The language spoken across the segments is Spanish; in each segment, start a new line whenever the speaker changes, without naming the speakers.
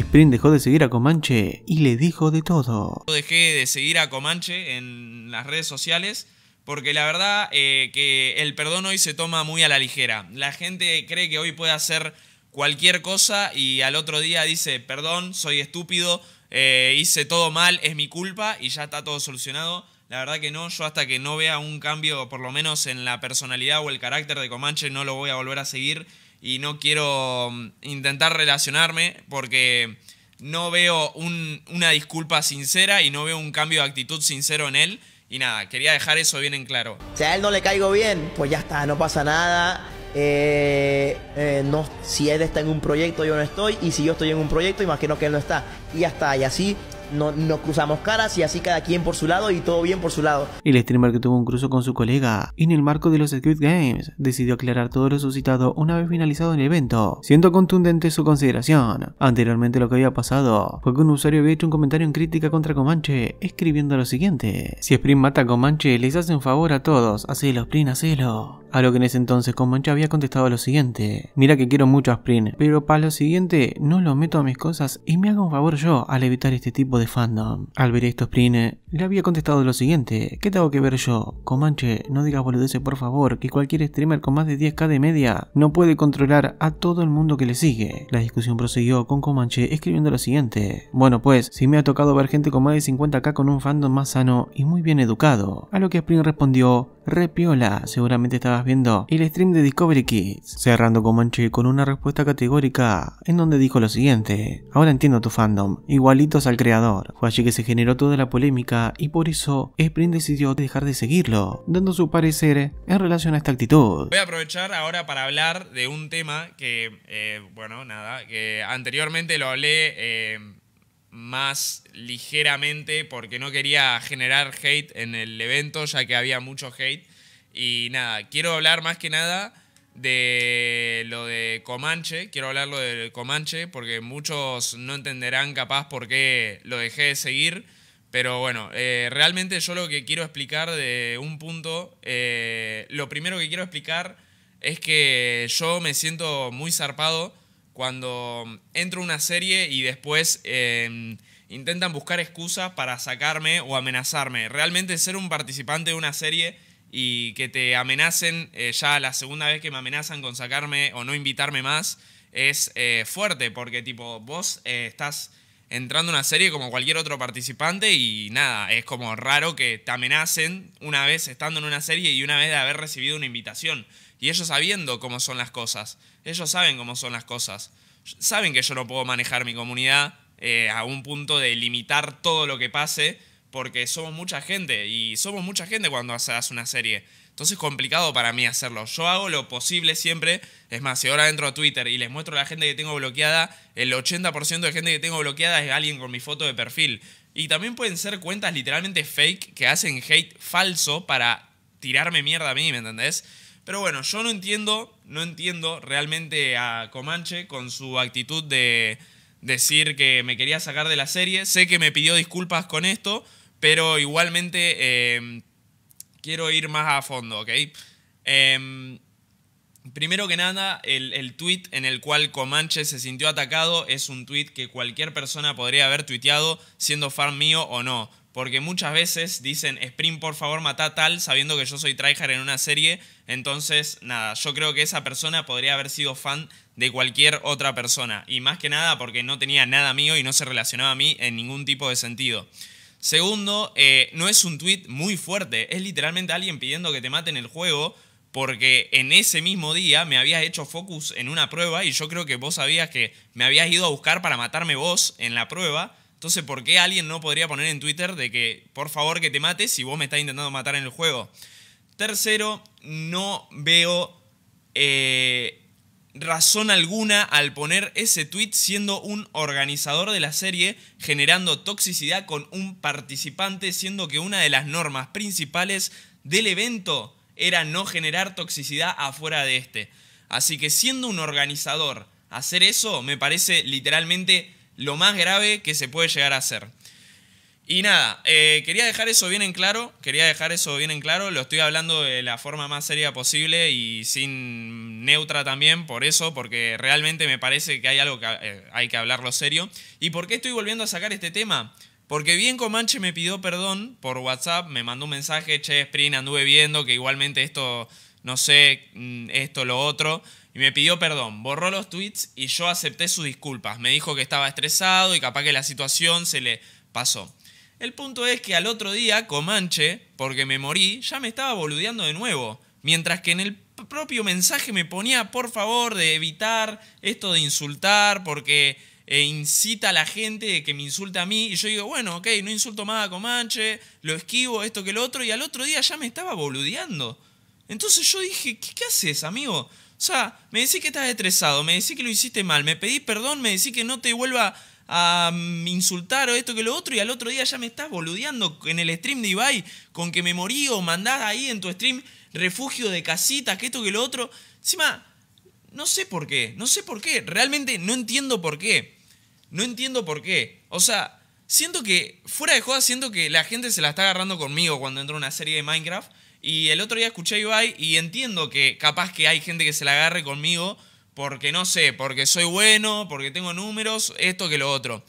Sprint dejó de seguir a Comanche y le dijo de todo.
Dejé de seguir a Comanche en las redes sociales porque la verdad eh, que el perdón hoy se toma muy a la ligera. La gente cree que hoy puede hacer cualquier cosa y al otro día dice, perdón, soy estúpido, eh, hice todo mal, es mi culpa y ya está todo solucionado. La verdad que no, yo hasta que no vea un cambio, por lo menos en la personalidad o el carácter de Comanche, no lo voy a volver a seguir y no quiero mm, intentar relacionarme porque no veo una disculpa sincera y no veo un cambio de actitud sincero en él. Y nada, quería dejar eso bien en claro.
Si a él no le caigo bien, pues ya está, no pasa nada. Eh, eh, no, si él está en un proyecto, yo no estoy. Y si yo estoy en un proyecto, imagino que él no está. Y ya está. Y así no, nos cruzamos caras y así cada quien por su lado y todo bien por su lado.
El streamer que tuvo un cruzo con su colega en el marco de los Squid Games decidió aclarar todo lo suscitado una vez finalizado el evento, siendo contundente su consideración. Anteriormente lo que había pasado fue que un usuario había hecho un comentario en crítica contra Comanche escribiendo lo siguiente. Si Sprint mata a Comanche, les hace un favor a todos, hacelo Sprint hacelo. A lo que en ese entonces Comanche había contestado lo siguiente. Mira que quiero mucho a Sprint pero para lo siguiente no lo meto a mis cosas y me hago un favor yo al evitar este tipo de fandom. Al ver esto, Spring le había contestado lo siguiente: ¿Qué tengo que ver yo? Comanche, no digas boludeces por favor, que cualquier streamer con más de 10k de media no puede controlar a todo el mundo que le sigue. La discusión prosiguió con Comanche escribiendo lo siguiente: Bueno, pues, si me ha tocado ver gente con más de 50k con un fandom más sano y muy bien educado. A lo que Spring respondió: Repiola, seguramente estabas viendo el stream de Discovery Kids, cerrando Comanche con una respuesta categórica en donde dijo lo siguiente: Ahora entiendo tu fandom, igualitos al creador fue allí que se generó toda la polémica y por eso Spring decidió dejar de seguirlo, dando su parecer en relación a esta actitud. Voy a
aprovechar ahora para hablar de un tema que, eh, bueno, nada, que anteriormente lo hablé... Eh, más ligeramente porque no quería generar hate en el evento ya que había mucho hate y nada, quiero hablar más que nada de lo de Comanche, quiero hablarlo de Comanche porque muchos no entenderán capaz por qué lo dejé de seguir, pero bueno, eh, realmente yo lo que quiero explicar de un punto, eh, lo primero que quiero explicar es que yo me siento muy zarpado cuando entro una serie y después em, intentan buscar excusas para sacarme o amenazarme. Realmente ser un participante de una serie y que te amenacen, eh, ya la segunda vez que me amenazan con sacarme o no invitarme más, es eh, fuerte, porque tipo, vos eh, estás entrando a una serie como cualquier otro participante y nada, es como raro que te amenacen una vez estando en una serie y una vez de haber recibido una invitación. Y ellos sabiendo cómo son las cosas, ellos saben cómo son las cosas, saben que yo no puedo manejar mi comunidad a un punto de limitar todo lo que pase porque somos mucha gente y somos mucha gente cuando haces una serie. Entonces es complicado para mí hacerlo. Yo hago lo posible siempre. Es más, si ahora entro a Twitter y les muestro a la gente que tengo bloqueada, el 80% de gente que tengo bloqueada es alguien con mi foto de perfil. Y también pueden ser cuentas literalmente fake que hacen hate falso para tirarme mierda a mí, ¿me entendés? Pero bueno, yo no entiendo, no entiendo realmente a Comanche con su actitud de decir que me quería sacar de la serie. Sé que me pidió disculpas con esto, pero igualmente em, quiero ir más a fondo, ¿ok? Em, primero que nada, el, tweet en el cual Comanche se sintió atacado es un tweet que cualquier persona podría haber tuiteado siendo fan mío o no. Porque muchas veces dicen, Spring, por favor, mata tal, sabiendo que yo soy tryhard en una serie. Entonces, nada, yo creo que esa persona podría haber sido fan de cualquier otra persona. Y más que nada porque no tenía nada mío y no se relacionaba a mí en ningún tipo de sentido. Segundo, eh, no es un tweet muy fuerte, es literalmente alguien pidiendo que te maten el juego porque en ese mismo día me habías hecho focus en una prueba y yo creo que vos sabías que me habías ido a buscar para matarme vos en la prueba. Entonces, ¿por qué alguien no podría poner en Twitter de que por favor que te mates si vos me estás intentando matar en el juego? Tercero, no veo eh, razón alguna al poner ese tweet siendo un organizador de la serie, generando toxicidad con un participante, siendo que una de las normas principales del evento era no generar toxicidad afuera de este. Así que siendo un organizador, hacer eso me parece literalmente lo más grave que se puede llegar a hacer. Y nada, eh, quería dejar eso bien en claro, quería dejar eso bien en claro, lo estoy hablando de la forma más seria posible y sin neutra también, por eso, porque realmente me parece que hay algo que eh, hay que hablarlo serio. ¿Y por qué estoy volviendo a sacar este tema? Porque bien Comanche me pidió perdón por WhatsApp, me mandó un mensaje, che, Sprint, anduve viendo que igualmente esto, no sé, mm, esto, lo otro, y me pidió perdón, borró los tweets y yo acepté sus disculpas, me dijo que estaba estresado y capaz que la situación se le pasó. El punto es que al otro día, Comanche, porque me morí, ya me estaba boludeando de nuevo. Mientras que en el propio mensaje me ponía, por favor, de evitar esto de insultar, porque eh, incita a la gente de que me insulta a mí. Y yo digo, bueno, ok, no insulto más a Comanche, lo esquivo, esto que lo otro. Y al otro día ya me estaba boludeando. Entonces yo dije, qué haces, amigo? O sea, me decís que estás estresado, me decís que lo hiciste mal, me pedís perdón, me decís que no te vuelva a mm, insultar o esto que lo otro y al otro día ya me estás boludeando en el stream de Ibai con que me morí o mandás ahí en tu stream refugio de casitas, que esto que lo otro. Encima, no sé por qué, no sé por qué, realmente no entiendo por qué. No entiendo por qué. O sea, siento que, fuera de joda, siento que la gente se la está agarrando conmigo cuando entro en una serie de Minecraft. Y el otro día escuché a Ibai y entiendo que capaz que hay gente que se la agarre conmigo porque no sé, porque soy bueno, porque tengo números, esto que lo otro.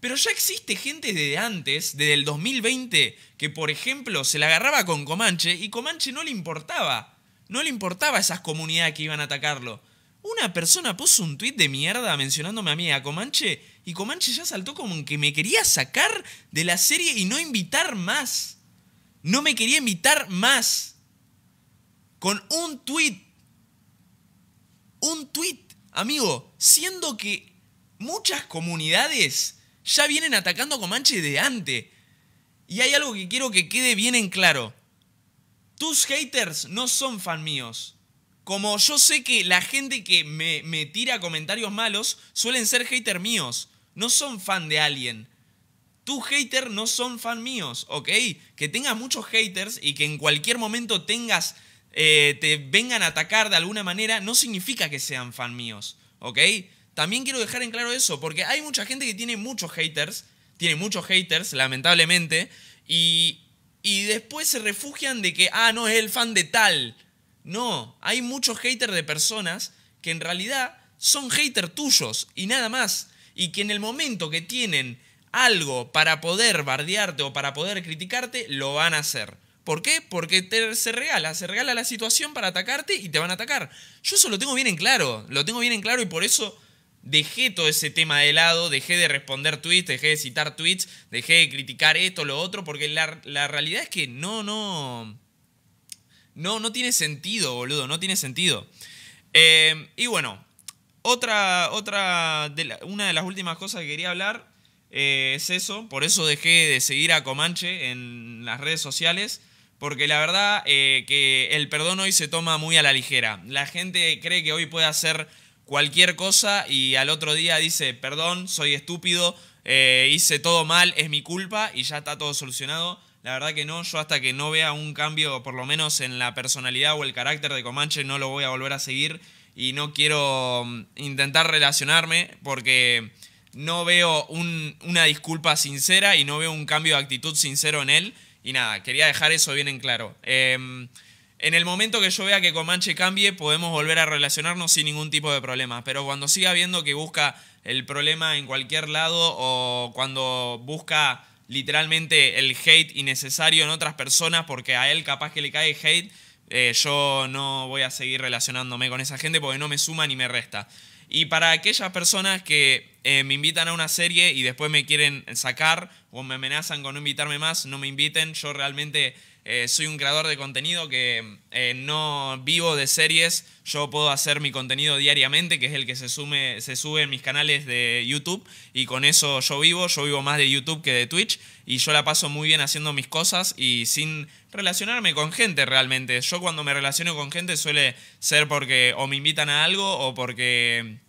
Pero ya existe gente desde antes, desde el 2020, que por ejemplo se la agarraba con Comanche y Comanche no le importaba. No le importaba a esas comunidades que iban a atacarlo. Una persona puso un tuit de mierda mencionándome a mí, a Comanche, y Comanche ya saltó como que me quería sacar de la serie y no invitar más. No me quería invitar más. Con un tuit un tweet, amigo, siendo que muchas comunidades ya vienen atacando a Comanche de antes. Y hay algo que quiero que quede bien en claro. Tus haters no son fan míos. Como yo sé que la gente que me, me tira comentarios malos suelen ser haters míos. No son fan de alguien. Tus haters no son fan míos, ¿ok? Que tengas muchos haters y que en cualquier momento tengas eh, te vengan a atacar de alguna manera, no significa que sean fan míos, ¿ok? También quiero dejar en claro eso, porque hay mucha gente que tiene muchos haters, tiene muchos haters, lamentablemente, y, y después se refugian de que, ah, no, es el fan de tal. No, hay muchos haters de personas que en realidad son haters tuyos y nada más. Y que en el momento que tienen algo para poder bardearte o para poder criticarte, lo van a hacer. ¿Por qué? Porque te, se regala, se regala la situación para atacarte y te van a atacar. Yo eso lo tengo bien en claro, lo tengo bien en claro y por eso dejé todo ese tema de lado, dejé de responder tweets, dejé de citar tweets, dejé de criticar esto, lo otro, porque la, realidad es que no, no, no, no tiene sentido, boludo, no tiene sentido. Eh, y bueno, otra, otra, de una de las últimas cosas que quería hablar eh, es eso, por eso dejé de seguir a Comanche en las redes sociales porque la verdad eh, que el perdón hoy se toma muy a la ligera. La gente cree que hoy puede hacer cualquier cosa y al otro día dice, perdón, soy estúpido, eh, hice todo mal, es mi culpa y ya está todo solucionado. La verdad que no, yo hasta que no vea un cambio, por lo menos en la personalidad o el carácter de Comanche, no lo voy a volver a seguir y no quiero mm, intentar relacionarme porque no veo una disculpa sincera y no veo un cambio de actitud sincero en él. Y nada, quería dejar eso bien en claro. Em, en el momento que yo vea que Comanche cambie, podemos volver a relacionarnos sin ningún tipo de problema. Pero cuando siga viendo que busca el problema en cualquier lado o cuando busca literalmente el hate innecesario en otras personas porque a él capaz que le cae hate, eh, yo no voy a seguir relacionándome con esa gente porque no me suma ni me resta. Y para aquellas personas que eh, me invitan a una serie y después me quieren sacar o me amenazan con no invitarme más, no me inviten. Yo realmente eh, soy un creador de contenido que eh, no vivo de series. Yo puedo hacer mi contenido diariamente, que es el que se, se sube en mis canales de YouTube. Y con eso yo vivo. Yo vivo más de YouTube que de Twitch. Y yo la paso muy bien haciendo mis cosas y sin relacionarme con gente realmente. Yo cuando me relaciono con gente suele ser porque o me invitan a algo o porque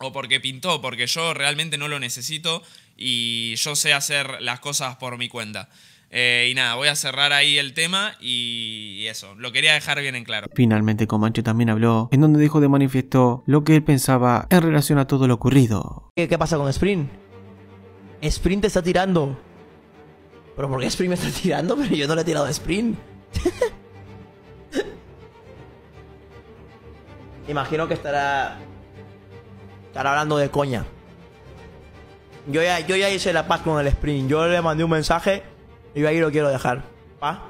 o porque pintó, porque yo realmente no lo necesito y yo sé hacer las cosas por mi cuenta. Eh, y nada, voy a cerrar ahí el tema y eso, lo quería dejar bien en claro.
Finalmente Comanche también habló, en donde dijo de manifiesto lo que él pensaba en relación a todo lo ocurrido.
¿Qué, pasa con Sprint? Sprint te está tirando. ¿Pero por qué Sprint me está tirando? Pero yo no le he tirado Sprint. Imagino que estará Estar hablando de coña. Yo ya, yo ya hice la paz con el sprint. Yo le mandé un mensaje y ahí lo quiero dejar. ¿pa?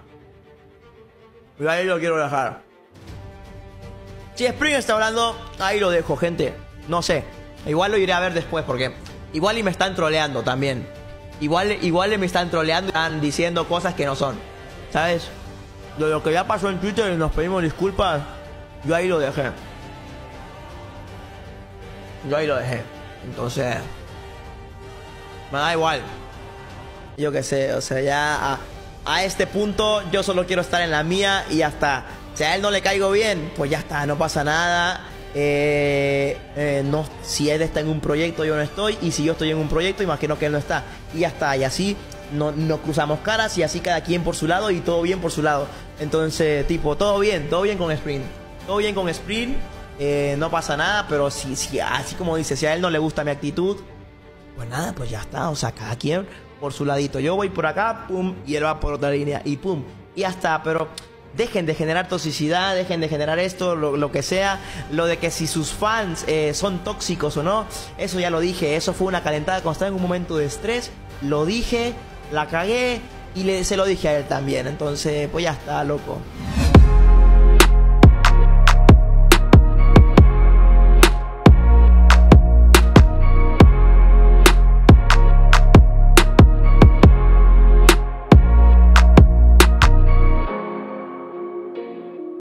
Yo ahí lo quiero dejar. Si Spring está hablando, ahí lo dejo, gente. No sé. Igual lo iré a ver después porque igual y me están troleando también. Igual, igual me están troleando, están diciendo cosas que no son. ¿Sabes? lo que ya pasó en Twitter y nos pedimos disculpas, yo ahí lo dejé. Yo ahí lo dejé. Entonces, me da igual. Yo qué sé, o sea, ya a, este punto yo solo quiero estar en la mía y hasta. Si a él no le caigo bien, pues ya está, no pasa nada. Eh, eh, no, si él está en un proyecto, yo no estoy. Y si yo estoy en un proyecto, imagino que él no está. Y ya está, y así no, nos cruzamos caras y así cada quien por su lado y todo bien por su lado. Entonces, tipo, todo bien, todo bien con Sprint. Todo bien con Sprint. Eh, no pasa nada, pero si, así como dice, si a él no le gusta mi actitud, pues nada, pues ya está, o sea, cada quien por su ladito. Yo voy por acá, pum, y él va por otra línea, y pum, y ya está, pero dejen de generar toxicidad, dejen de generar esto, lo, que sea, lo de que si sus fans eh, son tóxicos o no, eso ya lo dije, eso fue una calentada cuando estaba en un momento de estrés, lo dije, la cagué y le, se lo dije a él también, entonces pues ya está, loco.